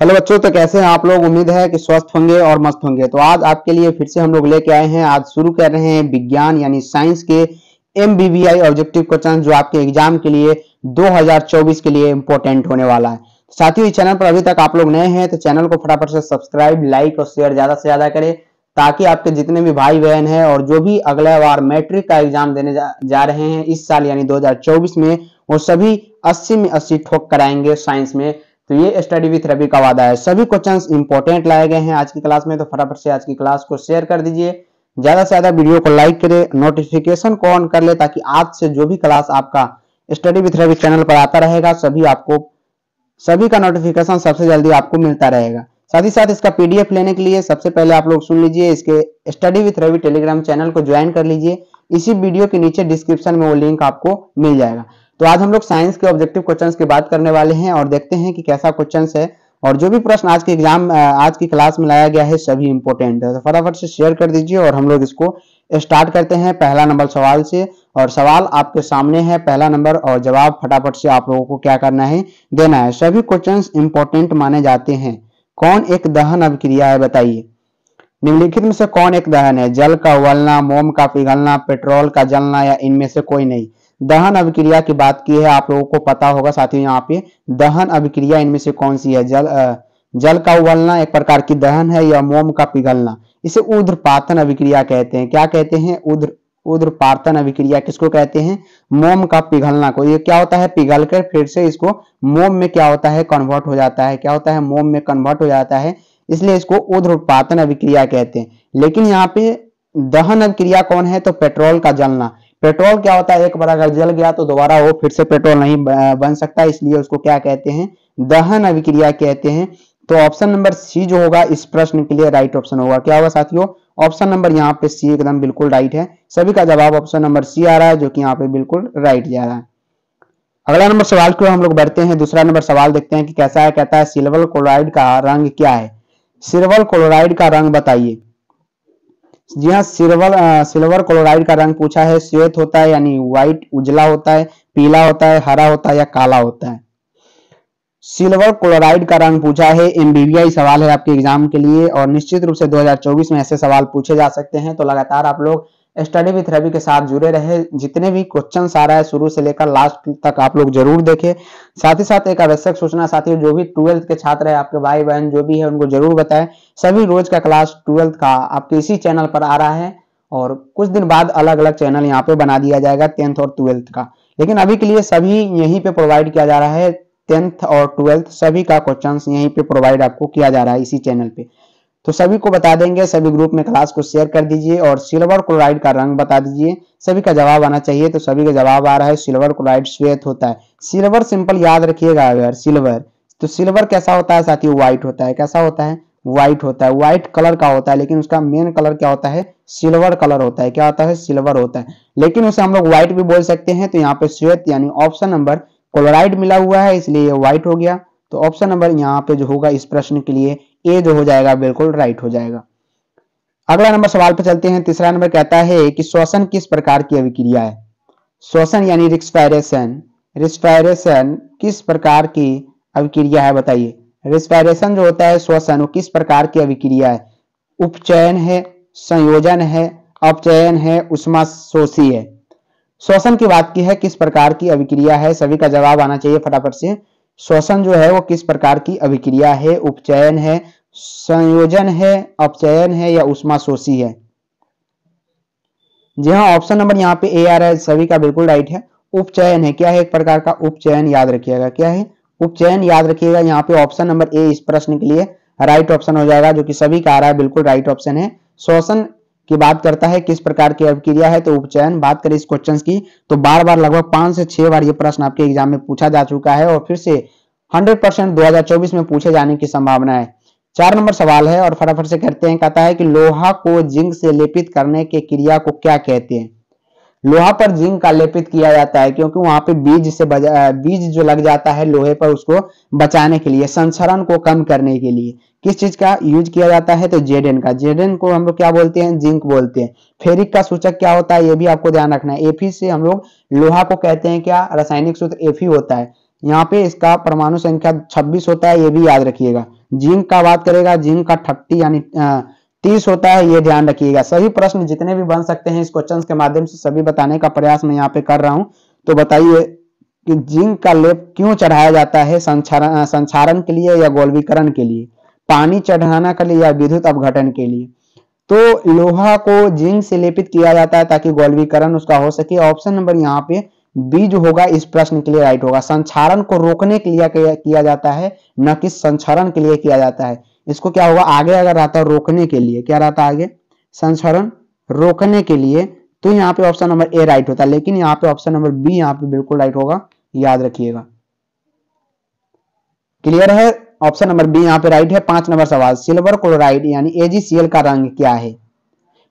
hello बच्चों तो कैसे हैं आप लोग उम्मीद है कि स्वस्थ होंगे और मस्त होंगे तो आज आपके लिए फिर से हम लोग लेके आए हैं आज शुरू कर रहे हैं विज्ञान यानी साइंस के एम ऑब्जेक्टिव क्वेश्चन जो आपके एग्जाम के लिए 2024 के लिए इम्पोर्टेंट होने वाला है साथियों इस चैनल पर अभी तक आप लोग नए हैं तो चैनल को फटाफट से सब्सक्राइब लाइक और शेयर ज्यादा से ज्यादा करें ताकि आपके जितने भी भाई बहन हैं और जो भी अगला बार मैट्रिक का एग्जाम देने जा, जा रहे हैं इस साल यानी 2024 में वो सभी 80 में 80 ठोक कराएंगे साइंस में तो ये स्टडी विथ रवि का वादा है सभी क्वेश्चन इंपॉर्टेंट लाए गए हैं आज की क्लास में तो फटाफट से आज की क्लास को शेयर कर दीजिए ज्यादा से ज्यादा वीडियो को लाइक करे नोटिफिकेशन को ऑन कर ले ताकि आज से जो भी क्लास आपका स्टडी विथ रवि चैनल पर आता रहेगा सभी आपको सभी का नोटिफिकेशन सबसे जल्दी आपको मिलता रहेगा साथ ही साथ इसका पीडीएफ लेने के लिए सबसे पहले आप लोग सुन लीजिए इसके study with Ravi Telegram channel को ज्वाइन कर लीजिए इसी वीडियो के नीचे डिस्क्रिप्शन में वो लिंक आपको मिल जाएगा तो आज हम लोग साइंस के ऑब्जेक्टिव क्वेश्चन की बात करने वाले हैं और देखते हैं कि कैसा क्वेश्चन है और जो भी प्रश्न आज के एग्जाम आज की क्लास में लाया गया है सभी इंपोर्टेंट है तो फटाफट से शेयर कर दीजिए और हम लोग इसको स्टार्ट करते हैं पहला नंबर सवाल से और सवाल आपके सामने है पहला नंबर और जवाब फटाफट से आप लोगों को क्या करना है देना है सभी क्वेश्चन इंपॉर्टेंट माने जाते हैं कौन एक दहन अभिक्रिया है बताइए निम्नलिखित में से कौन एक दहन है जल का उबलना मोम का पिघलना पेट्रोल का जलना या इनमें से कोई नहीं दहन अभिक्रिया की बात की है आप लोगों को पता होगा साथियों यहाँ पे दहन अभिक्रिया इनमें से कौन सी है जल जल का उबलना एक प्रकार की दहन है या मोम का पिघलना इसे उध्रपातन अभिक्रिया कहते हैं क्या कहते हैं उध्र उध्रपातन अभिक्रिया किसको कहते हैं मोम का पिघलना को ये क्या होता है पिघल कर फिर से इसको मोम में क्या होता है कन्वर्ट हो जाता है क्या होता है मोम में कन्वर्ट हो जाता है इसलिए इसको उध्रपातन अभिक्रिया कहते हैं लेकिन यहाँ पे दहन अभिक्रिया कौन है तो पेट्रोल का जलना पेट्रोल क्या होता है एक बार अगर जल गया तो दोबारा वो फिर से पेट्रोल नहीं बन सकता इसलिए उसको क्या कहते हैं दहन अभिक्रिया कहते हैं तो ऑप्शन नंबर सी जो होगा इस प्रश्न के लिए राइट ऑप्शन होगा क्या होगा साथियों ऑप्शन नंबर यहाँ पे सी एकदम बिल्कुल राइट है सभी का जवाब ऑप्शन नंबर सी आ रहा है जो कि यहाँ पे बिल्कुल राइट जा रहा है अगला नंबर सवाल क्यों हम लोग बढ़ते हैं दूसरा नंबर सवाल देखते हैं कि कैसा है कहता है सिल्वर क्लोराइड का रंग क्या है सिल्वर क्लोराइड का रंग बताइए जी हाँ सिल्वर सिल्वर क्लोराइड का रंग पूछा है श्वेत होता है यानी व्हाइट उजला होता है पीला होता है हरा होता है या काला होता है सिल्वर क्लोराइड का रंग पूछा है एमबीबीआई सवाल है आपके एग्जाम के लिए और निश्चित रूप से 2024 में ऐसे सवाल पूछे जा सकते हैं तो लगातार आप लोग स्टडी विथ रवि के साथ जुड़े रहे जितने भी क्वेश्चन आ रहा है शुरू से लेकर लास्ट तक आप लोग जरूर देखें साथ ही साथ एक आवश्यक सूचना साथियों जो भी ट्वेल्थ के छात्र है आपके भाई बहन जो भी है उनको जरूर बताएं सभी रोज का क्लास ट्वेल्थ का आपके इसी चैनल पर आ रहा है और कुछ दिन बाद अलग अलग चैनल यहाँ पे बना दिया जाएगा टेंथ और ट्वेल्थ का लेकिन अभी के लिए सभी यहीं पे प्रोवाइड किया जा रहा है टेंथ और ट्वेल्थ सभी का क्वेश्चन यहीं पे प्रोवाइड आपको किया जा रहा है इसी चैनल पे तो सभी को बता देंगे सभी ग्रुप में क्लास को शेयर कर दीजिए और सिल्वर क्लोराइड का रंग बता दीजिए सभी का जवाब आना चाहिए तो सभी का जवाब आ रहा है सिल्वर क्लोराइड श्वेत होता है सिल्वर सिंपल याद रखिएगा अगर सिल्वर तो सिल्वर कैसा होता है साथ ही व्हाइट होता है कैसा होता है व्हाइट होता है व्हाइट कलर का होता है लेकिन उसका मेन कलर क्या होता है सिल्वर कलर होता है क्या होता है सिल्वर होता है लेकिन उसे हम लोग व्हाइट भी बोल सकते हैं तो यहाँ पे श्वेत यानी ऑप्शन नंबर क्लोराइड मिला हुआ है इसलिए ये व्हाइट हो गया तो ऑप्शन नंबर यहाँ पे जो होगा इस प्रश्न के लिए ए जो हो जाएगा बिल्कुल राइट हो जाएगा अगला नंबर सवाल पर चलते हैं तीसरा नंबर कहता है कि श्वसन किस प्रकार की अभिक्रिया है श्वसन यानी रिस्पायरेशन रिस्पायरेशन किस प्रकार की अभिक्रिया है बताइए रिस्पायरेशन जो होता है श्वसन वो किस प्रकार की अभिक्रिया है उपचयन है संयोजन है अपचयन है उष्मा शोषी है श्वसन की बात की है किस प्रकार की अभिक्रिया है सभी का जवाब आना चाहिए फटाफट से श्वसन जो है वो किस प्रकार की अभिक्रिया है उपचयन है संयोजन है अपचयन है या उष्मा शोषी है जी हाँ ऑप्शन नंबर यहाँ पे ए आ रहा है सभी का बिल्कुल राइट है उपचयन है क्या है एक प्रकार का उपचयन याद रखिएगा क्या है उपचयन याद रखिएगा यहाँ पे ऑप्शन नंबर ए इस प्रश्न के लिए राइट ऑप्शन हो जाएगा जो कि सभी का आ रहा है बिल्कुल राइट ऑप्शन है श्वसन की बात करता है किस प्रकार की अभिक्रिया है तो उपचयन बात करें इस क्वेश्चन की तो बार बार लगभग पांच से छह बार ये प्रश्न आपके एग्जाम में पूछा जा चुका है और फिर से हंड्रेड परसेंट में पूछे जाने की संभावना है चार नंबर सवाल है और फटाफट से करते हैं कहता है कि लोहा को जिंक से लेपित करने के क्रिया को क्या कहते हैं लोहा पर जिंक का लेपित किया जाता है क्योंकि वहां पे बीज से बीज जो लग जाता है लोहे पर उसको बचाने के लिए संसरण को कम करने के लिए किस चीज का यूज किया जाता है तो जेडेन का जेडेन को हम लोग क्या बोलते हैं जिंक बोलते हैं फेरिक का सूचक क्या होता है ये भी आपको ध्यान रखना है एफी से हम लोग लोहा को कहते हैं क्या रासायनिक सूत्र एफी होता है यहाँ पे इसका परमाणु संख्या 26 होता है ये भी याद रखिएगा जिंक का बात करेगा जिंक का थर्टी यानी तीस होता है ये ध्यान रखिएगा सभी प्रश्न जितने भी बन सकते हैं इस क्वेश्चन के माध्यम से सभी बताने का प्रयास मैं यहाँ पे कर रहा हूँ तो बताइए कि जिंक का लेप क्यों चढ़ाया जाता है संचारण के लिए या गोलवीकरण के लिए पानी चढ़ाना के लिए या विद्युत अपघटन के लिए तो लोहा को जिंक से लेपित किया जाता है ताकि गोलवीकरण उसका हो सके ऑप्शन नंबर यहाँ पे बी जो होगा इस प्रश्न के लिए राइट होगा संचारण को रोकने के लिए किया जाता है न कि संचरण के लिए किया जाता है इसको क्या होगा आगे अगर रहता है रोकने के लिए क्या रहता है आगे संचरण रोकने के लिए तो यहाँ पे ऑप्शन नंबर ए राइट होता है लेकिन यहाँ पे ऑप्शन नंबर बी यहाँ पे बिल्कुल राइट होगा याद रखिएगा क्लियर है ऑप्शन नंबर बी यहाँ पे राइट है पांच नंबर सवाल सिल्वर क्लोराइड यानी एजीसीएल का रंग क्या है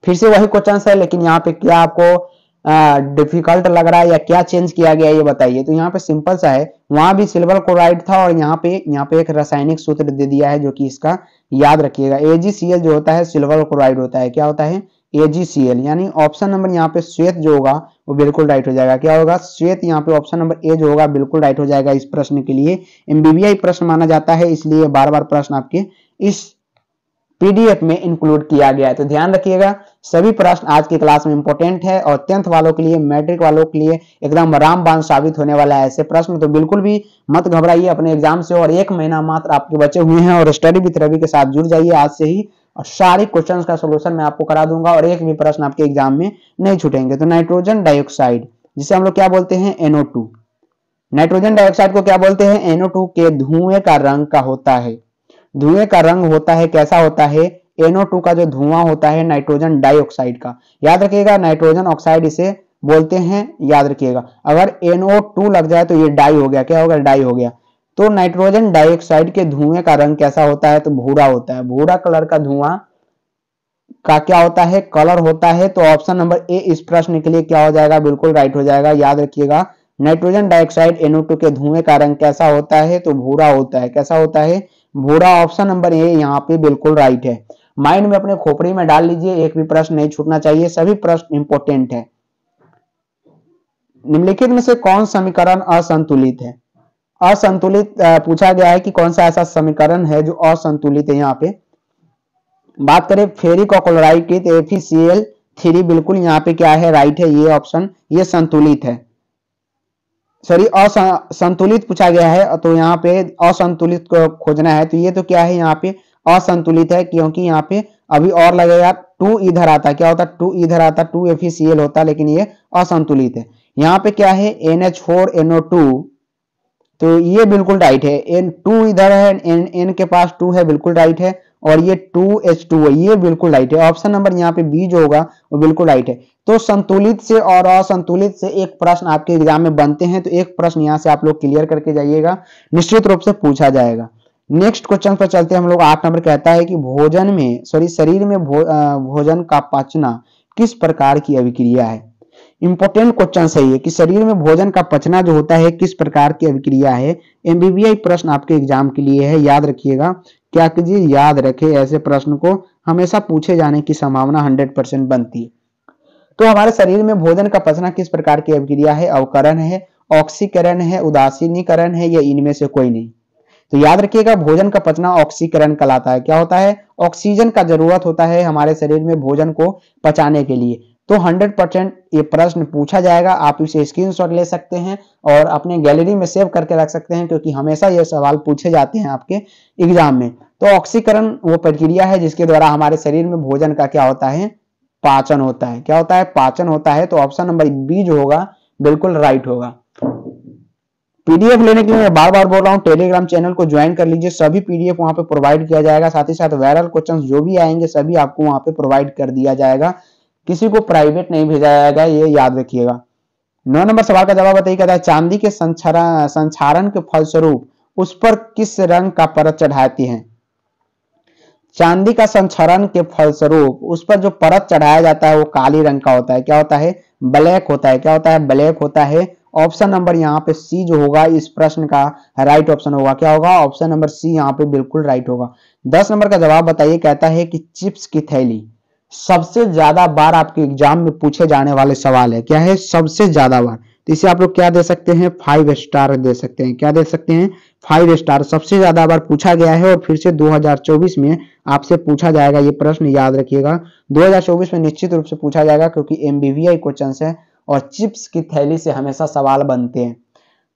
फिर से वही क्वेश्चन है लेकिन यहाँ पे क्या आपको डिफिकल्ट लग रहा है या क्या चेंज किया गया ये बताइए तो यहाँ पे सिंपल सा है वहां भी सिल्वर क्लोराइड था और यहाँ पे यहाँ पे एक रासायनिक सूत्र दे दिया है जो कि इसका याद रखिएगा एजीसीएल जो होता है सिल्वर क्लोराइड होता है क्या होता है एजीसीएल यानी ऑप्शन नंबर यहाँ पे श्वेत जो होगा वो बिल्कुल राइट हो जाएगा क्या होगा श्वेत यहाँ पे ऑप्शन नंबर ए जो होगा बिल्कुल राइट हो जाएगा इस प्रश्न के लिए एमबीबीआई प्रश्न माना जाता है इसलिए बार बार प्रश्न आपके इस पीडीएफ में इंक्लूड किया गया है तो ध्यान रखिएगा सभी प्रश्न आज की क्लास में इंपॉर्टेंट है और टेंथ वालों के लिए मैट्रिक वालों के लिए एकदम रामबान साबित होने वाला है ऐसे प्रश्न तो बिल्कुल भी मत घबराइए अपने एग्जाम से और एक महीना मात्र आपके बचे हुए हैं और स्टडी विथ रवि के साथ जुड़ जाइए आज से ही और सारे क्वेश्चन का सोल्यूशन मैं आपको करा दूंगा और एक भी प्रश्न आपके एग्जाम में नहीं छूटेंगे तो नाइट्रोजन डाइऑक्साइड जिसे हम लोग क्या बोलते हैं एनओ नाइट्रोजन डाइऑक्साइड को क्या बोलते हैं एनओ के धुएं का रंग का होता है धुएं का रंग होता है कैसा होता है एनओ का जो धुआं होता है नाइट्रोजन डाइऑक्साइड का याद रखिएगा नाइट्रोजन ऑक्साइड इसे बोलते हैं याद रखिएगा अगर एनओ लग जाए तो ये डाई हो गया क्या होगा डाई हो गया तो नाइट्रोजन डाइऑक्साइड के धुएं का रंग कैसा होता है तो भूरा होता है भूरा कलर का धुआं का क्या होता है कलर होता है तो ऑप्शन नंबर ए इस प्रश्न के लिए क्या हो जाएगा बिल्कुल राइट हो जाएगा याद रखिएगा नाइट्रोजन डाइऑक्साइड एनओ के धुएं का रंग कैसा होता है तो भूरा होता है कैसा होता है भूरा ऑप्शन नंबर ए यहाँ पे बिल्कुल राइट है माइंड में अपने खोपड़ी में डाल लीजिए एक भी प्रश्न नहीं छूटना चाहिए सभी प्रश्न इंपोर्टेंट है निम्नलिखित में से कौन समीकरण असंतुलित है असंतुलित पूछा गया है कि कौन सा ऐसा समीकरण है जो असंतुलित है यहाँ पे बात करें फेरिक और क्लोराइड एफीसीएल थ्री बिल्कुल यहाँ पे क्या है राइट है ये ऑप्शन ये संतुलित है सॉरी असंतुलित पूछा गया है तो यहाँ पे असंतुलित को खोजना है तो ये तो क्या है यहाँ पे असंतुलित है क्योंकि यहाँ पे अभी और लगेगा टू इधर आता क्या होता टू इधर आता टू एफ होता लेकिन ये असंतुलित है यहाँ पे क्या है N H four N O two तो ये बिल्कुल राइट है एन टू इधर है एन एन के पास टू है बिल्कुल राइट है और ये टू एच टू है ये बिल्कुल राइट है ऑप्शन नंबर यहाँ पे बी जो होगा वो बिल्कुल राइट है तो संतुलित से और असंतुलित से एक प्रश्न आपके एग्जाम में बनते हैं तो एक प्रश्न यहाँ से आप लोग क्लियर करके जाइएगा निश्चित रूप से पूछा जाएगा नेक्स्ट क्वेश्चन पर चलते हैं हम लोग आठ नंबर कहता है कि भोजन में सॉरी शरीर में भो, आ, भोजन का पचना किस प्रकार की अभिक्रिया है इंपॉर्टेंट क्वेश्चन है ये कि शरीर में भोजन का पचना जो होता है किस प्रकार की अभिक्रिया है एमबीबीआई प्रश्न आपके एग्जाम के लिए है याद रखिएगा क्या कीजिए याद रखे ऐसे प्रश्न को हमेशा पूछे जाने की संभावना हंड्रेड परसेंट बनती है तो हमारे शरीर में भोजन का पचना किस प्रकार की अभिक्रिया है अवकरण है ऑक्सीकरण है उदासीनीकरण है या इनमें से कोई नहीं तो याद रखिएगा भोजन का पचना ऑक्सीकरण कहलाता है क्या होता है ऑक्सीजन का जरूरत होता है हमारे शरीर में भोजन को पचाने के लिए तो 100 परसेंट ये प्रश्न पूछा जाएगा आप इसे स्क्रीनशॉट ले सकते हैं और अपने गैलरी में सेव करके रख सकते हैं क्योंकि हमेशा ये सवाल पूछे जाते हैं आपके एग्जाम में तो ऑक्सीकरण वो प्रक्रिया है जिसके द्वारा हमारे शरीर में भोजन का क्या होता है पाचन होता है क्या होता है पाचन होता है तो ऑप्शन नंबर बी जो होगा बिल्कुल राइट होगा पीडीएफ लेने के लिए मैं बार बार बोल रहा हूँ टेलीग्राम चैनल को ज्वाइन कर लीजिए सभी पीडीएफ वहां पे प्रोवाइड किया जाएगा साथ ही साथ वायरल क्वेश्चन जो भी आएंगे सभी आपको वहां पे प्रोवाइड कर दिया जाएगा किसी को प्राइवेट नहीं भेजा जाएगा ये याद रखिएगा नौ नंबर सवाल का जवाब बताइए कहता है चांदी के संचारण के फलस्वरूप उस पर किस रंग का परत चढ़ाती है चांदी का संचरण के फलस्वरूप उस पर जो परत चढ़ाया जाता है वो काली रंग का होता है क्या होता है ब्लैक होता है क्या होता है ब्लैक होता है ऑप्शन नंबर यहाँ पे सी जो होगा इस प्रश्न का राइट ऑप्शन होगा क्या होगा ऑप्शन नंबर सी यहाँ पे बिल्कुल राइट होगा दस नंबर का जवाब बताइए कहता है कि चिप्स की थैली सबसे ज्यादा बार आपके एग्जाम में पूछे जाने वाले सवाल है क्या है सबसे ज्यादा बार तो इसे आप लोग क्या दे सकते हैं फाइव स्टार दे सकते हैं क्या दे सकते हैं फाइव स्टार सबसे ज्यादा बार पूछा गया है और फिर से 2024 में आपसे पूछा जाएगा ये प्रश्न याद रखिएगा 2024 में निश्चित रूप से पूछा जाएगा क्योंकि एमबीवीआई क्वेश्चन है और चिप्स की थैली से हमेशा सवाल बनते हैं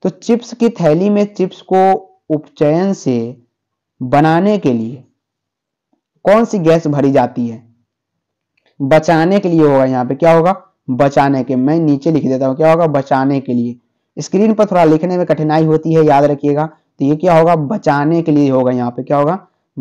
तो चिप्स की थैली में चिप्स को उपचयन से बनाने के लिए कौन सी गैस भरी जाती है बचाने के लिए होगा यहाँ पे क्या होगा बचाने के मैं नीचे लिख देता हूँ क्या होगा बचाने के लिए स्क्रीन पर थोड़ा लिखने में कठिनाई होती है याद रखिएगा तो ये क्या होगा बचाने के लिए होगा यहाँ पे क्या होगा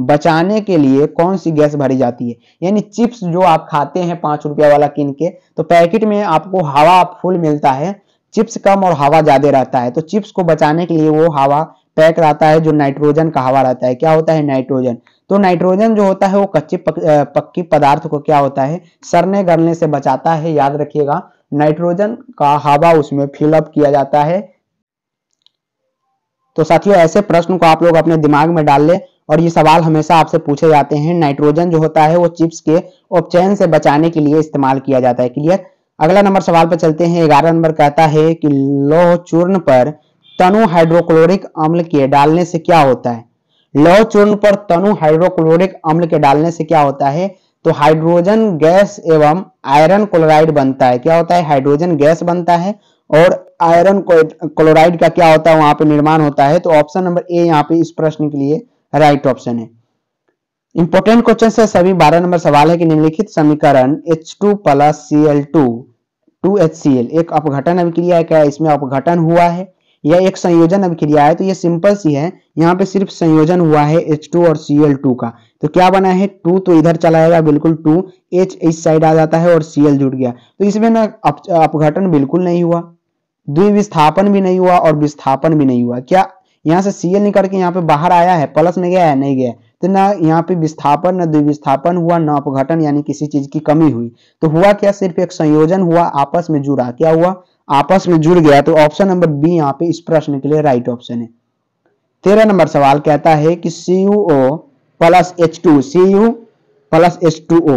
बचाने के लिए कौन सी गैस भरी जाती है यानी चिप्स जो आप खाते हैं पांच रुपया वाला किन के तो पैकेट में आपको हवा फुल मिलता है चिप्स कम और हवा ज्यादा रहता है तो चिप्स को बचाने के लिए वो हवा पैक रहता है जो नाइट्रोजन का हवा रहता है क्या होता है नाइट्रोजन तो नाइट्रोजन जो होता है वो कच्चे पक, पक्की पदार्थ को क्या होता है सरने गलने से बचाता है याद रखिएगा नाइट्रोजन का हवा उसमें फिलअप किया जाता है तो साथियों ऐसे प्रश्न को आप लोग अपने दिमाग में डाल ले और ये सवाल हमेशा आपसे पूछे जाते हैं नाइट्रोजन जो होता है वो चिप्स के उपचयन से बचाने के लिए इस्तेमाल किया जाता है क्लियर अगला नंबर सवाल पर चलते हैं ग्यारह नंबर कहता है कि लोह चूर्ण पर तनु हाइड्रोक्लोरिक अम्ल के डालने से क्या होता है लौ चूर्ण पर तनु हाइड्रोक्लोरिक अम्ल के डालने से क्या होता है तो हाइड्रोजन गैस एवं आयरन क्लोराइड बनता है क्या होता है हाइड्रोजन गैस बनता है और आयरन क्लोराइड का क्या होता है वहां पे निर्माण होता है तो ऑप्शन नंबर ए यहाँ पे इस प्रश्न के लिए राइट ऑप्शन है इंपोर्टेंट क्वेश्चन से सभी बारह नंबर सवाल है कि निम्नलिखित समीकरण H two plus C L two two H C L एक अपघटन अभिक्रिया है क्या इसमें अपघटन हुआ है यह एक संयोजन अभिक्रिया है तो ये सिंपल सी है यहाँ पे सिर्फ संयोजन हुआ है H2 और Cl2 का तो क्या बना है टू तो इधर चला जाएगा बिल्कुल टू H इस साइड आ जाता है और Cl जुड़ गया तो इसमें ना अपघटन बिल्कुल नहीं हुआ द्विविस्थापन भी नहीं हुआ और विस्थापन भी नहीं हुआ क्या यहाँ से Cl निकल के यहाँ पे बाहर आया है प्लस में गया है नहीं गया तो ना यहाँ पे विस्थापन न द्विविस्थापन हुआ न अपघटन यानी किसी चीज की कमी हुई तो हुआ क्या सिर्फ एक संयोजन हुआ आपस में जुड़ा क्या हुआ आपस में जुड़ गया तो ऑप्शन नंबर बी यहाँ पे इस प्रश्न के लिए राइट ऑप्शन है तेरह नंबर सवाल कहता है कि C U O plus H two C U plus H two O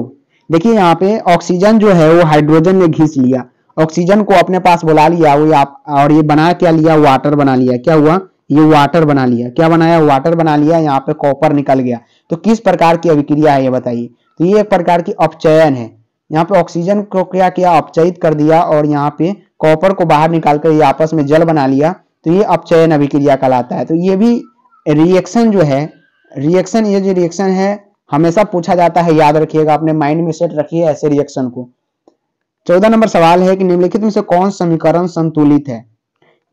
देखिए यहाँ पे ऑक्सीजन जो है वो हाइड्रोजन ने घिस लिया ऑक्सीजन को अपने पास बुला लिया वो आप और ये बना क्या लिया वाटर बना लिया क्या हुआ ये वाटर बना लिया क्या बनाया वाटर बना लिया यहाँ पे कॉपर निकल गया तो किस प्रकार की अभिक्रिया है ये बताइए तो ये एक प्रकार की अपचयन है यहाँ पे ऑक्सीजन को क्या किया अपचयित कर दिया और यहाँ पे कॉपर को बाहर निकाल कर ये आपस में जल बना लिया तो ये अपचयन अभिक्रिया कहलाता है तो ये भी रिएक्शन जो है रिएक्शन ये जो रिएक्शन है हमेशा पूछा जाता है याद रखिएगा अपने माइंड में सेट रखिए ऐसे रिएक्शन को चौदह नंबर सवाल है कि निम्नलिखित में से कौन समीकरण संतुलित है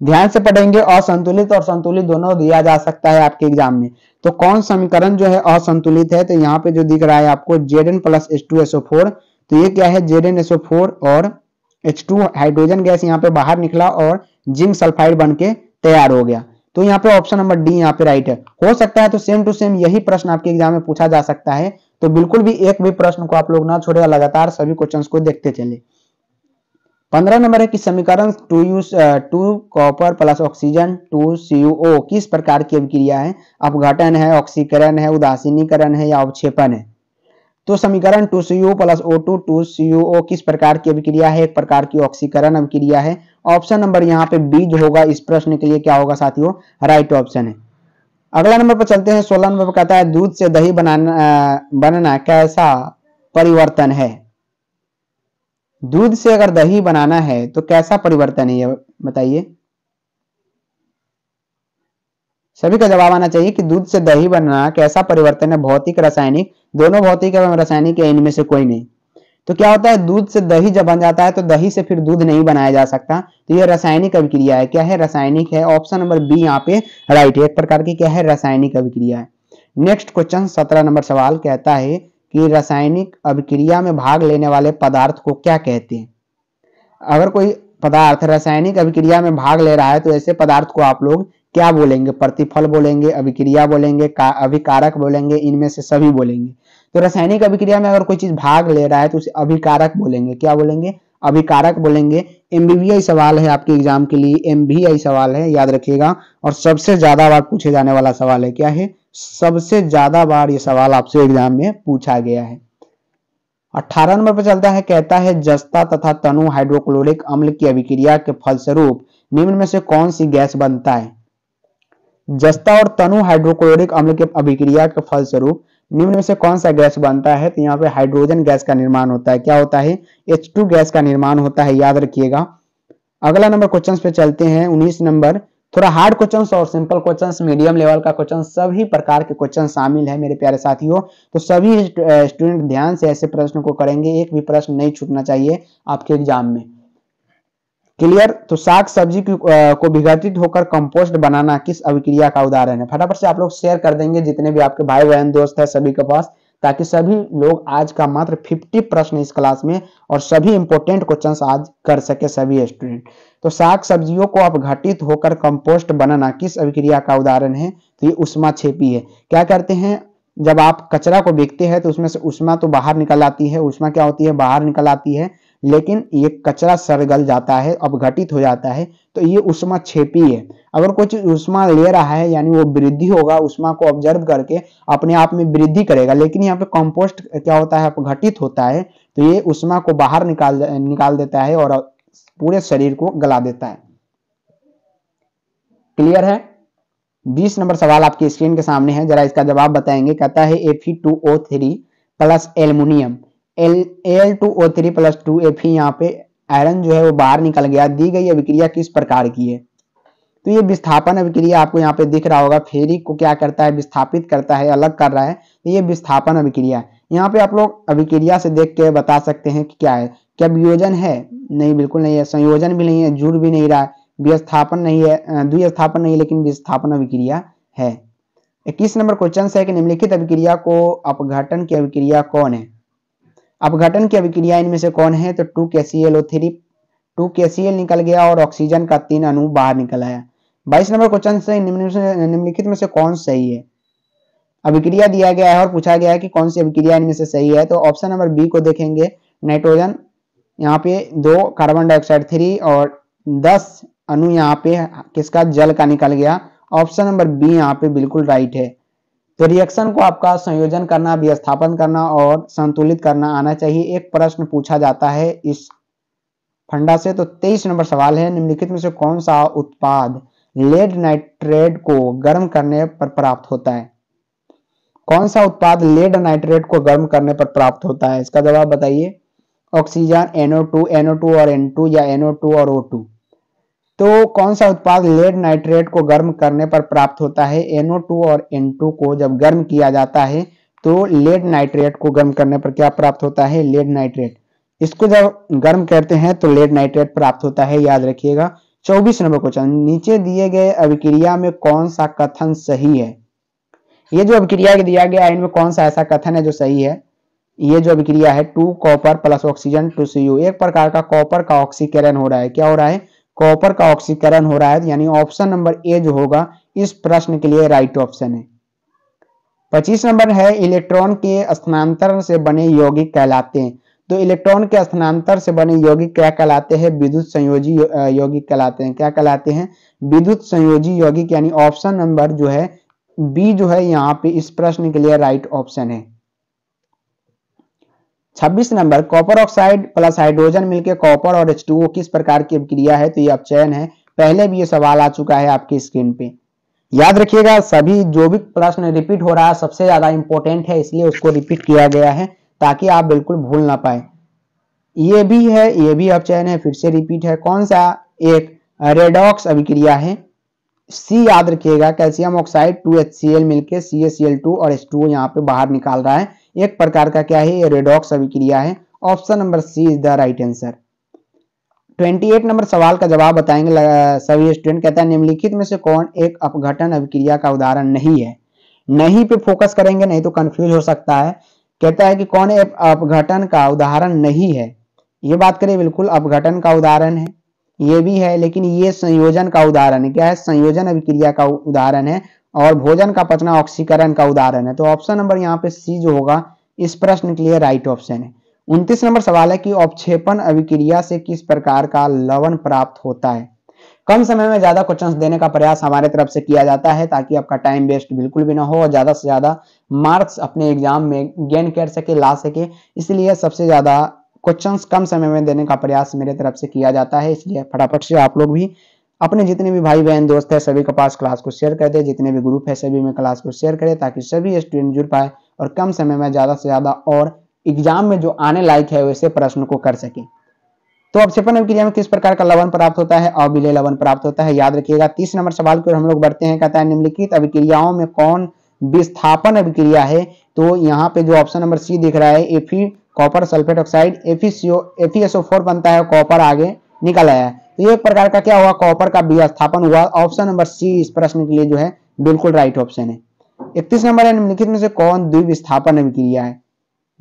ध्यान से पढ़ेंगे असंतुलित और संतुलित दोनों दिया जा सकता है आपके एग्जाम में तो कौन समीकरण जो है असंतुलित है तो यहाँ पे जो दिख रहा है आपको Z N plus H two S O four तो ये क्या है जेड एन एसओ फोर और एच टू हाइड्रोजन गैस यहाँ पे बाहर निकला और जिंक सल्फाइड बन के तैयार हो गया तो यहाँ पे ऑप्शन नंबर डी यहाँ पे राइट है हो सकता है तो सेम टू सेम यही प्रश्न आपके एग्जाम में पूछा जा सकता है तो बिल्कुल भी एक भी प्रश्न को आप लोग ना छोड़े लगातार सभी क्वेश्चन को देखते चले पंद्रह नंबर है कि समीकरण two U two copper plus oxygen two C O किस प्रकार की अभिक्रिया है अपघटन है ऑक्सीकरण है उदासीनीकरण है या अवक्षेपण है तो समीकरण two C U plus O two two C O किस प्रकार की अभिक्रिया है एक प्रकार की ऑक्सीकरण अभिक्रिया है ऑप्शन नंबर यहाँ पे बीज होगा इस प्रश्न के लिए क्या होगा साथियों राइट ऑप्शन है अगला नंबर पर चलते हैं सोलह नंबर पर कहता है दूध से दही बनाना बनना कैसा परिवर्तन है दूध से अगर दही बनाना है तो कैसा परिवर्तन है बताइए सभी का जवाब आना चाहिए कि दूध से दही बनना कैसा परिवर्तन है भौतिक रासायनिक दोनों भौतिक एवं रासायनिक है इनमें से कोई नहीं तो क्या होता है दूध से दही जब बन जाता है तो दही से फिर दूध नहीं बनाया जा सकता तो यह रासायनिक अभिक्रिया है क्या है रासायनिक है ऑप्शन नंबर बी यहाँ पे राइट एक प्रकार की क्या है रासायनिक अभिक्रिया है नेक्स्ट क्वेश्चन सत्रह नंबर सवाल कहता है कि रासायनिक अभिक्रिया में भाग लेने वाले पदार्थ को क्या कहते हैं अगर कोई पदार्थ रासायनिक अभिक्रिया में भाग ले रहा है तो ऐसे पदार्थ को आप लोग क्या बोलेंगे प्रतिफल बोलेंगे अभिक्रिया बोलेंगे अभिकारक बोलेंगे इनमें से सभी बोलेंगे तो रासायनिक अभिक्रिया में अगर कोई चीज भाग ले रहा है तो उसे अभिकारक बोलेंगे क्या बोलेंगे अभिकारक बोलेंगे एमबीबीआई सवाल है आपके एग्जाम के लिए एमबीआई सवाल है याद रखिएगा और सबसे ज्यादा बार पूछे जाने वाला सवाल है क्या है सबसे ज्यादा बार ये सवाल आपसे एग्जाम में पूछा गया है अठारह नंबर पर चलता है कहता है जस्ता तथा तनु हाइड्रोक्लोरिक अम्ल की अभिक्रिया के फलस्वरूप निम्न में से कौन सी गैस बनता है जस्ता और तनु हाइड्रोक्लोरिक अम्ल के अभिक्रिया के फलस्वरूप निम्न में से कौन सा गैस बनता है तो यहाँ पे हाइड्रोजन गैस का निर्माण होता है क्या होता है एच गैस का निर्माण होता है याद रखिएगा अगला नंबर क्वेश्चन पे चलते हैं उन्नीस नंबर थोड़ा हार्ड क्वेश्चंस और सिंपल क्वेश्चंस मीडियम लेवल का क्वेश्चन सभी प्रकार के क्वेश्चन शामिल है मेरे प्यारे साथियों तो सभी स्टूडेंट ध्यान से ऐसे प्रश्न को करेंगे एक भी प्रश्न नहीं छूटना चाहिए आपके एग्जाम में क्लियर तो साग सब्जी को विघटित होकर कंपोस्ट बनाना किस अभिक्रिया का उदाहरण है फटाफट से आप लोग शेयर कर देंगे जितने भी आपके भाई बहन दोस्त है सभी के पास ताकि सभी लोग आज का मात्र 50 प्रश्न इस क्लास में और सभी इंपोर्टेंट क्वेश्चंस आज कर सके सभी स्टूडेंट तो साग सब्जियों को अपघटित होकर कंपोस्ट बनाना किस अभिक्रिया का उदाहरण है तो ये उष्मा छेपी है क्या करते हैं जब आप कचरा को बेचते हैं तो उसमें से उष्मा तो बाहर निकल आती है उष्मा क्या होती है बाहर निकल आती है लेकिन ये कचरा सरगल जाता है अपघटित हो जाता है तो ये उष्मा छेपी है अगर कोई उष्मा ले रहा है यानी वो वृद्धि होगा उष्मा को ऑब्जर्व करके अपने आप में वृद्धि करेगा लेकिन यहाँ पे कंपोस्ट क्या होता है अपघटित होता है तो ये उष्मा को बाहर निकाल निकाल देता है और पूरे शरीर को गला देता है क्लियर है बीस नंबर सवाल आपकी स्क्रीन के सामने है जरा इसका जवाब बताएंगे कहता है A plus aluminium L L two O three plus two F ही यहाँ पे आयरन जो है वो बाहर निकल गया दी गई अभिक्रिया किस प्रकार की है तो ये विस्थापन अभिक्रिया आपको यहाँ पे दिख रहा होगा फेरिक को क्या करता है विस्थापित करता है अलग कर रहा है तो ये विस्थापन अभिक्रिया है यहाँ पे आप लोग अभिक्रिया से देख के बता सकते हैं कि क्या है क्या वियोजन है नहीं बिल्कुल नहीं है संयोजन भी नहीं है जुड़ भी नहीं रहा है विस्थापन नहीं है द्विस्थापन नहीं लेकिन विस्थापन अभिक्रिया है इक्कीस नंबर क्वेश्चन है कि निम्नलिखित अभिक्रिया को अपघटन की अभिक्रिया कौन है अपघटन की अभिक्रिया इनमें से कौन है तो two K C L O three two K C L निकल गया और ऑक्सीजन का तीन अणु बाहर निकल आया बाईस नंबर क्वेश्चन से निम्नलिखित में से कौन सही है अभिक्रिया दिया गया है और पूछा गया है कि कौन सी अभिक्रिया इनमें से सही है तो ऑप्शन नंबर बी को देखेंगे नाइट्रोजन यहाँ पे दो कार्बन डाइऑक्साइड थ्री और दस अणु यहाँ पे किसका जल का निकल गया ऑप्शन नंबर बी यहाँ पे बिल्कुल राइट है तो रिएक्शन को आपका संयोजन करना व्यवस्थापन करना और संतुलित करना आना चाहिए एक प्रश्न पूछा जाता है इस फंडा से तो तेईस नंबर सवाल है निम्नलिखित में से कौन सा उत्पाद लेड नाइट्रेट को गर्म करने पर प्राप्त होता है कौन सा उत्पाद लेड नाइट्रेट को गर्म करने पर प्राप्त होता है इसका जवाब बताइए oxygen N O two N O two और एन टू या एनओ टू और ओ टू तो कौन सा उत्पाद लेड नाइट्रेट को गर्म करने पर प्राप्त होता है NO2 और N2 को जब गर्म किया जाता है तो लेड नाइट्रेट को गर्म करने पर क्या प्राप्त होता है लेड नाइट्रेट इसको जब गर्म करते हैं तो लेड नाइट्रेट प्राप्त होता है याद रखिएगा चौबीस नंबर क्वेश्चन नीचे दिए गए अभिक्रिया में कौन सा कथन सही है ये जो अभिक्रिया दिया गया है इनमें कौन सा ऐसा कथन है जो सही है ये जो अभिक्रिया है two copper plus oxygen two C एक प्रकार का कॉपर का ऑक्सीकरण हो रहा है क्या हो रहा है कॉपर का ऑक्सीकरण हो रहा है यानी ऑप्शन नंबर ए जो होगा इस प्रश्न के लिए राइट ऑप्शन है पच्चीस नंबर है इलेक्ट्रॉन के स्थानांतरण से बने यौगिक कहलाते हैं तो इलेक्ट्रॉन के स्थानांतर से बने यौगिक क्या कहलाते हैं विद्युत संयोजी यौगिक कहलाते हैं क्या कहलाते हैं विद्युत संयोजी यौगिक यानी ऑप्शन नंबर जो है बी जो है यहाँ पे इस प्रश्न के लिए राइट ऑप्शन है छब्बीस number copper oxide plus hydrogen मिलकर कॉपर और एच किस प्रकार की अभिक्रिया है तो ये अपचयन है पहले भी ये सवाल आ चुका है आपकी स्क्रीन पे याद रखिएगा सभी जो भी प्रश्न रिपीट हो रहा है सबसे ज्यादा इंपॉर्टेंट है इसलिए उसको रिपीट किया गया है ताकि आप बिल्कुल भूल ना पाए ये भी है ये भी अपचयन है फिर से रिपीट है कौन सा एक रेडॉक्स अभिक्रिया है सी याद रखिएगा calcium oxide two H C L मिलकर C H C L two और एच टू यहाँ पे बाहर निकाल रहा है एक प्रकार का क्या है ये रेडॉक्स अभिक्रिया है option number C is the right answer 28 number सवाल का जवाब बताएंगे सभी स्टूडेंट कहता है निम्नलिखित में से कौन एक अपघटन अभिक्रिया का उदाहरण नहीं है नहीं पे फोकस करेंगे नहीं तो कंफ्यूज हो सकता है कहता है कि कौन एक अपघटन का उदाहरण नहीं है ये बात करें बिल्कुल अपघटन का उदाहरण है ये भी है लेकिन ये संयोजन का उदाहरण है क्या है संयोजन अभिक्रिया का उदाहरण है और भोजन का पचना ऑक्सीकरण का उदाहरण है तो ऑप्शन नंबर यहाँ पे सी जो होगा इस प्रश्न के लिए राइट ऑप्शन है उन्तीस नंबर सवाल है कि औपक्षेपण अभिक्रिया से किस प्रकार का लवन प्राप्त होता है कम समय में ज्यादा क्वेश्चन देने का प्रयास हमारे तरफ से किया जाता है ताकि आपका टाइम वेस्ट बिल्कुल भी ना हो और ज्यादा से ज्यादा मार्क्स अपने एग्जाम में गेन कर सके ला सके इसलिए सबसे ज्यादा क्वेश्चंस कम समय में देने का प्रयास मेरे तरफ से किया जाता है इसलिए फटाफट से आप लोग भी अपने जितने भी भाई बहन दोस्त है सभी के पास क्लास को शेयर कर दे जितने भी ग्रुप है सभी में क्लास को शेयर करें ताकि सभी स्टूडेंट जुड़ पाए और कम समय में ज़्यादा से ज़्यादा और एग्जाम में जो आने लायक है वैसे प्रश्न को कर सके तो अपक्षेपण क्रिया में किस प्रकार का लवन प्राप्त होता है अविलय लवन प्राप्त होता है याद रखिएगा तीस नंबर सवाल की ओर हम लोग बढ़ते हैं कहता है निम्नलिखित अभिक्रियाओं में कौन विस्थापन अभिक्रिया है तो यहाँ पे जो ऑप्शन नंबर सी दिख रहा है एफी कॉपर सल्फेट ऑक्साइड एफी एफीएसओ फोर बनता है कॉपर आगे निकल आया है तो ये एक प्रकार का क्या हुआ कॉपर का विस्थापन हुआ ऑप्शन नंबर सी इस प्रश्न के लिए जो है बिल्कुल राइट ऑप्शन है इकतीस नंबर है निम्नलिखित में से कौन द्विविस्थापन अभिक्रिया है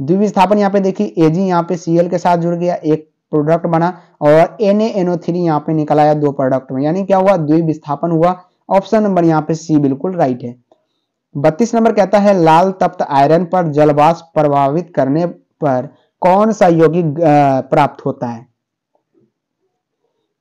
द्विविस्थापन यहाँ पे देखिए एजी यहाँ पे सीएल के साथ जुड़ गया एक प्रोडक्ट बना और एन एनओ थ्री यहाँ पे निकल आया दो प्रोडक्ट में यानी क्या हुआ द्विविस्थापन हुआ ऑप्शन नंबर यहाँ पे सी बिल्कुल राइट है बत्तीस नंबर कहता है लाल तप्त आयरन पर जलवाष्प प्रभावित करने पर कौन सा यौगिक प्राप्त होता है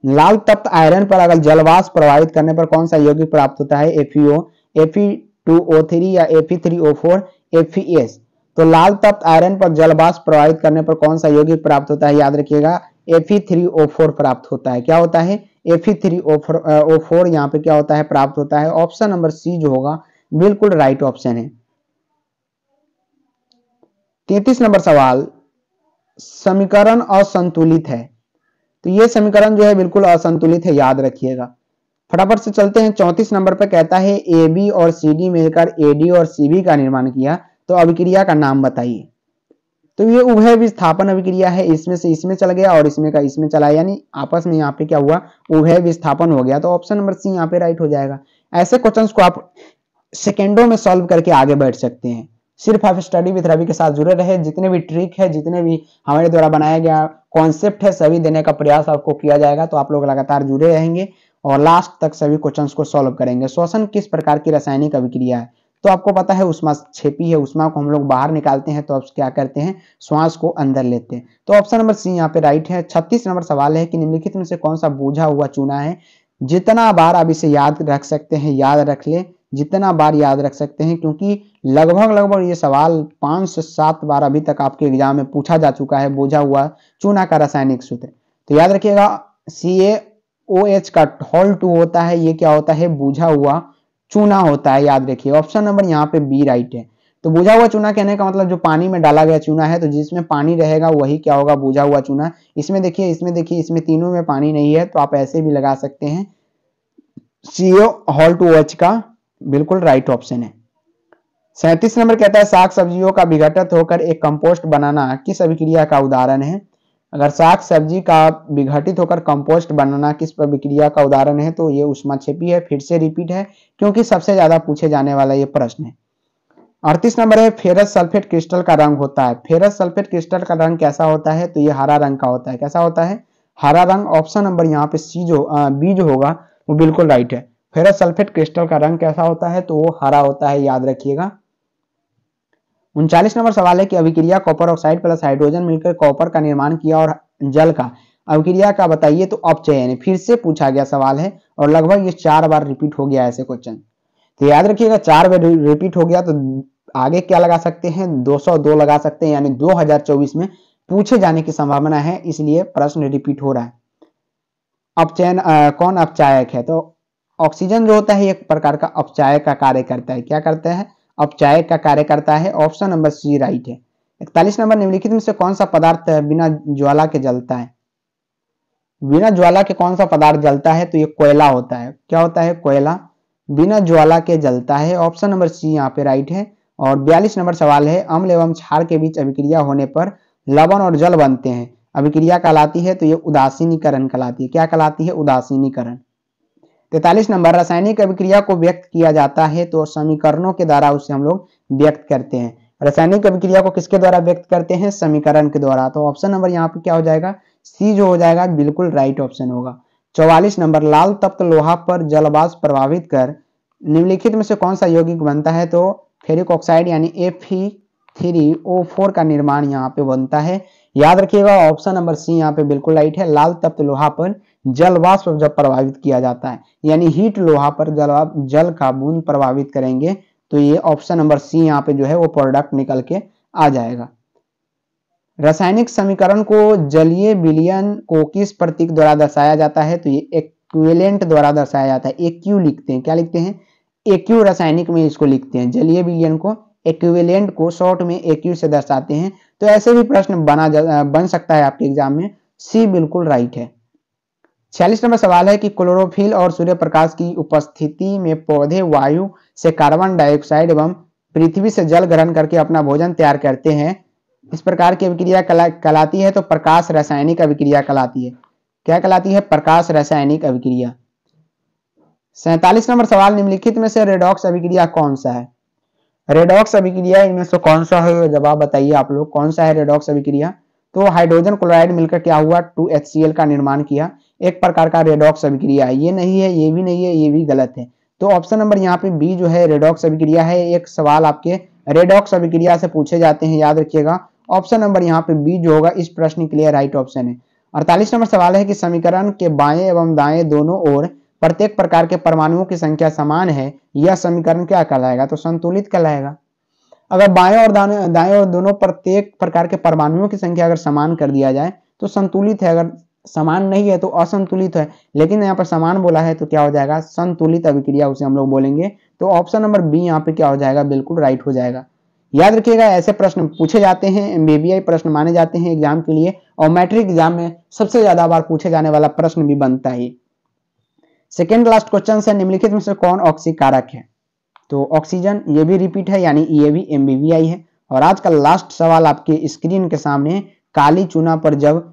लाल तत्व आयरन पर अगर जलवास प्रभावित करने पर कौन सा यौगिक प्राप्त होता है एफीओ एफी टू ओ थ्री या एफी थ्री ओ फोर एफीएस तो लाल तत्व आयरन पर जलवास प्रभावित करने पर कौन सा यौगिक प्राप्त होता है याद रखिएगा एफी थ्री ओ फोर प्राप्त होता है क्या होता है Fe three O four O four यहाँ पे क्या होता है प्राप्त होता है ऑप्शन नंबर सी जो होगा बिल्कुल राइट ऑप्शन है तैतीस नंबर सवाल समीकरण असंतुलित है तो ये समीकरण जो है बिल्कुल असंतुलित है याद रखिएगा फटाफट से चलते हैं चौंतीस नंबर पर कहता है ए बी और सी डी मिलकर ए डी और सी बी का निर्माण किया तो अभिक्रिया का नाम बताइए तो ये उभय विस्थापन अभिक्रिया है इसमें से इसमें चल गया और इसमें का इसमें चला यानी आपस में यहाँ पे क्या हुआ उभय विस्थापन हो गया तो ऑप्शन नंबर सी यहाँ पे राइट हो जाएगा ऐसे क्वेश्चन को आप सेकेंडों में सॉल्व करके आगे बढ़ सकते हैं सिर्फ आप स्टडी विथ रवि के साथ जुड़े रहे जितने भी ट्रिक है जितने भी हमारे द्वारा बनाया गया कॉन्सेप्ट है सभी देने का प्रयास आपको किया जाएगा तो आप लोग लगातार जुड़े रहेंगे और लास्ट तक सभी क्वेश्चन को सॉल्व करेंगे श्वसन किस प्रकार की रासायनिक अभिक्रिया है तो आपको पता है उष्मा छेपी है उष्मा को हम लोग बाहर निकालते हैं तो आप क्या करते हैं श्वास को अंदर लेते हैं तो ऑप्शन नंबर सी यहाँ पे राइट है छत्तीस नंबर सवाल है कि निम्नलिखित में से कौन सा बूझा हुआ चूना है जितना बार आप इसे याद रख सकते हैं याद रख ले जितना बार याद रख सकते हैं क्योंकि लगभग लगभग ये सवाल पांच से सात बार अभी तक आपके एग्जाम में पूछा जा चुका है बोझा हुआ चूना का रासायनिक सूत्र तो याद रखिएगा सी ए ओ एच का हॉल टू होता है ये क्या होता है बूझा हुआ चूना होता है याद रखिए ऑप्शन नंबर यहाँ पे बी राइट है तो बुझा हुआ चूना कहने का मतलब जो पानी में डाला गया चूना है तो जिसमें पानी रहेगा वही क्या होगा बुझा हुआ चूना इसमें देखिए इसमें देखिए इसमें तीनों में पानी नहीं है तो आप ऐसे भी लगा सकते हैं सीओ हॉल टू एच का बिल्कुल राइट ऑप्शन है सैतीस नंबर कहता है साग सब्जियों का विघटित होकर एक कंपोस्ट बनाना किस अभिक्रिया का उदाहरण है अगर साग सब्जी का विघटित होकर कंपोस्ट बनाना किस प्रक्रिया का उदाहरण है तो ये उष्मा छेपी है फिर से रिपीट है क्योंकि सबसे ज्यादा पूछे जाने वाला ये प्रश्न है अड़तीस नंबर है फेरस सल्फेट क्रिस्टल का रंग होता है फेरस सल्फेट क्रिस्टल का रंग कैसा होता है तो ये हरा रंग का होता है कैसा होता है हरा रंग ऑप्शन नंबर यहाँ पे सी जो बी जो होगा वो बिल्कुल राइट है फेरस सल्फेट क्रिस्टल का रंग कैसा होता है तो वो हरा होता है याद रखिएगा उनचालीस नंबर सवाल है कि अभिक्रिया कॉपर ऑक्साइड प्लस हाइड्रोजन मिलकर कॉपर का निर्माण किया और जल का अभिक्रिया का बताइए तो अपचयन फिर से पूछा गया सवाल है और लगभग ये चार बार रिपीट हो गया ऐसे क्वेश्चन तो याद रखिएगा चार बार रिपीट हो गया तो आगे क्या लगा सकते हैं 202 लगा सकते हैं यानी 2024 में पूछे जाने की संभावना है इसलिए प्रश्न रिपीट हो रहा है अपचयन कौन अपचायक है तो ऑक्सीजन जो होता है एक प्रकार का अपचाय का कार्य करता है क्या करता है अपचाय का कार्य करता है ऑप्शन नंबर सी राइट है इकतालीस नंबर निम्नलिखित में से कौन सा पदार्थ बिना ज्वाला के जलता है बिना ज्वाला के कौन सा पदार्थ जलता है तो ये कोयला होता है क्या होता है कोयला बिना ज्वाला के जलता है ऑप्शन नंबर सी यहाँ पे राइट है और बयालीस नंबर सवाल है अम्ल एवं क्षार के बीच अभिक्रिया होने पर लवण और जल बनते हैं अभिक्रिया कहलाती है तो ये उदासीनीकरण कहलाती है क्या कहलाती है उदासीनीकरण तैतालीस नंबर रासायनिक अभिक्रिया को व्यक्त किया जाता है तो समीकरणों के द्वारा उसे हम लोग व्यक्त करते हैं रासायनिक अभिक्रिया को किसके द्वारा व्यक्त करते हैं समीकरण के द्वारा तो ऑप्शन नंबर यहाँ पे क्या हो जाएगा सी जो हो जाएगा बिल्कुल राइट ऑप्शन होगा चौवालीस नंबर लाल तप्त लोहा पर जलवास प्रभावित कर निम्नलिखित में से कौन सा यौगिक बनता है तो फेरिक ऑक्साइड यानी एफ थ्री ओ फोर का निर्माण यहाँ पे बनता है याद रखिएगा ऑप्शन नंबर सी यहाँ पे बिल्कुल राइट है लाल तप्त लोहा पर जलवाष्प जब प्रभावित किया जाता है यानी हीट लोहा पर जल जल का बूंद प्रभावित करेंगे तो ये ऑप्शन नंबर सी यहाँ पे जो है वो प्रोडक्ट निकल के आ जाएगा रासायनिक समीकरण को जलीय विलियन को किस प्रतीक द्वारा दर्शाया जाता है तो ये एक्वेलेंट द्वारा दर्शाया जाता है एक्यू लिखते हैं क्या लिखते हैं एक्यू रासायनिक में इसको लिखते हैं जलीय विलियन को एक्वेलेंट को शॉर्ट में एक्यू से दर्शाते हैं तो ऐसे भी प्रश्न बना बन सकता है आपके एग्जाम में सी बिल्कुल राइट है छियालीस नंबर सवाल है कि क्लोरोफिल और सूर्य प्रकाश की उपस्थिति में पौधे वायु से कार्बन डाइऑक्साइड एवं पृथ्वी से जल ग्रहण करके अपना भोजन तैयार करते हैं इस प्रकार की अभिक्रिया कहलाती है तो प्रकाश रासायनिक अभिक्रिया कहलाती है क्या कहलाती है प्रकाश रासायनिक अभिक्रिया सैतालीस नंबर सवाल निम्नलिखित में से रेडॉक्स अभिक्रिया कौन सा है रेडॉक्स अभिक्रिया इनमें से कौन सा है जवाब बताइए आप लोग कौन सा है रेडॉक्स अभिक्रिया तो हाइड्रोजन क्लोराइड मिलकर क्या हुआ टू एच का निर्माण किया एक प्रकार का रेडॉक्स अभिक्रिया है ये नहीं है ये भी नहीं है ये भी गलत है तो ऑप्शन नंबर यहाँ पे बी जो है रेडॉक्स अभिक्रिया है एक सवाल आपके रेडॉक्स अभिक्रिया से पूछे जाते हैं याद रखिएगा ऑप्शन नंबर यहाँ पे बी जो होगा इस प्रश्न के लिए राइट ऑप्शन है अड़तालीस नंबर सवाल है कि समीकरण के बाएं एवं दाएं दोनों ओर प्रत्येक प्रकार के परमाणुओं की संख्या समान है यह समीकरण क्या कहलाएगा तो संतुलित कहलाएगा अगर बाएं और दाएं और दोनों प्रत्येक प्रकार के परमाणुओं की संख्या अगर समान कर दिया जाए तो संतुलित है अगर समान नहीं है तो असंतुलित है लेकिन यहाँ पर समान बोला है तो क्या हो जाएगा संतुलित अभिक्रिया उसे हम लोग बोलेंगे तो ऑप्शन नंबर बी यहाँ पे क्या हो जाएगा बिल्कुल राइट हो जाएगा याद रखिएगा ऐसे प्रश्न पूछे जाते हैं एमबीबीआई प्रश्न माने जाते हैं एग्जाम के लिए और मैट्रिक एग्जाम में सबसे ज्यादा बार पूछे जाने वाला प्रश्न भी बनता है सेकेंड लास्ट क्वेश्चन है निम्नलिखित में से कौन कारक है तो ऑक्सीजन ये भी रिपीट है यानी ये भी एमबीबीआई है और आज का लास्ट सवाल आपके स्क्रीन के सामने काली चूना पर जब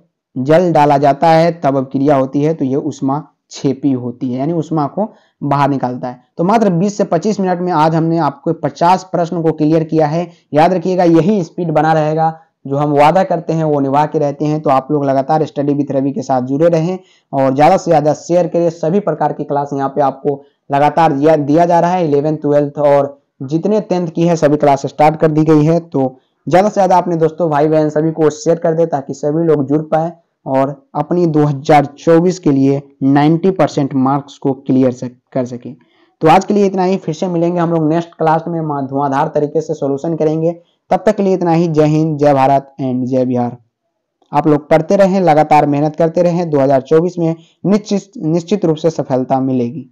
जल डाला जाता है तब अब क्रिया होती है तो यह उष्मा छेपी होती है यानी उष्मा को बाहर निकालता है तो मात्र 20 से 25 मिनट में आज हमने आपको 50 प्रश्न को क्लियर किया है याद रखिएगा यही स्पीड बना रहेगा जो हम वादा करते हैं वो निभा के रहते हैं तो आप लोग लगातार स्टडी विथ रवि के साथ जुड़े रहें और ज़्यादा से ज़्यादा शेयर करिए सभी प्रकार की क्लास यहाँ पे आपको लगातार दिया जा रहा है इलेवेंथ ट्वेल्थ और जितने टेंथ की है सभी क्लास स्टार्ट कर दी गई है तो ज़्यादा से ज़्यादा अपने दोस्तों भाई बहन सभी को शेयर कर दे ताकि सभी लोग जुड़ पाए और अपनी 2024 के लिए 90 परसेंट मार्क्स को क्लियर कर सके तो आज के लिए इतना ही फिर से मिलेंगे हम लोग नेक्स्ट क्लास में धुआंधार तरीके से सोल्यूशन करेंगे तब तक के लिए इतना ही जय हिंद जय भारत एंड जय बिहार आप लोग पढ़ते रहें लगातार मेहनत करते रहें 2024 में निश्चित निश्चित रूप से सफलता मिलेगी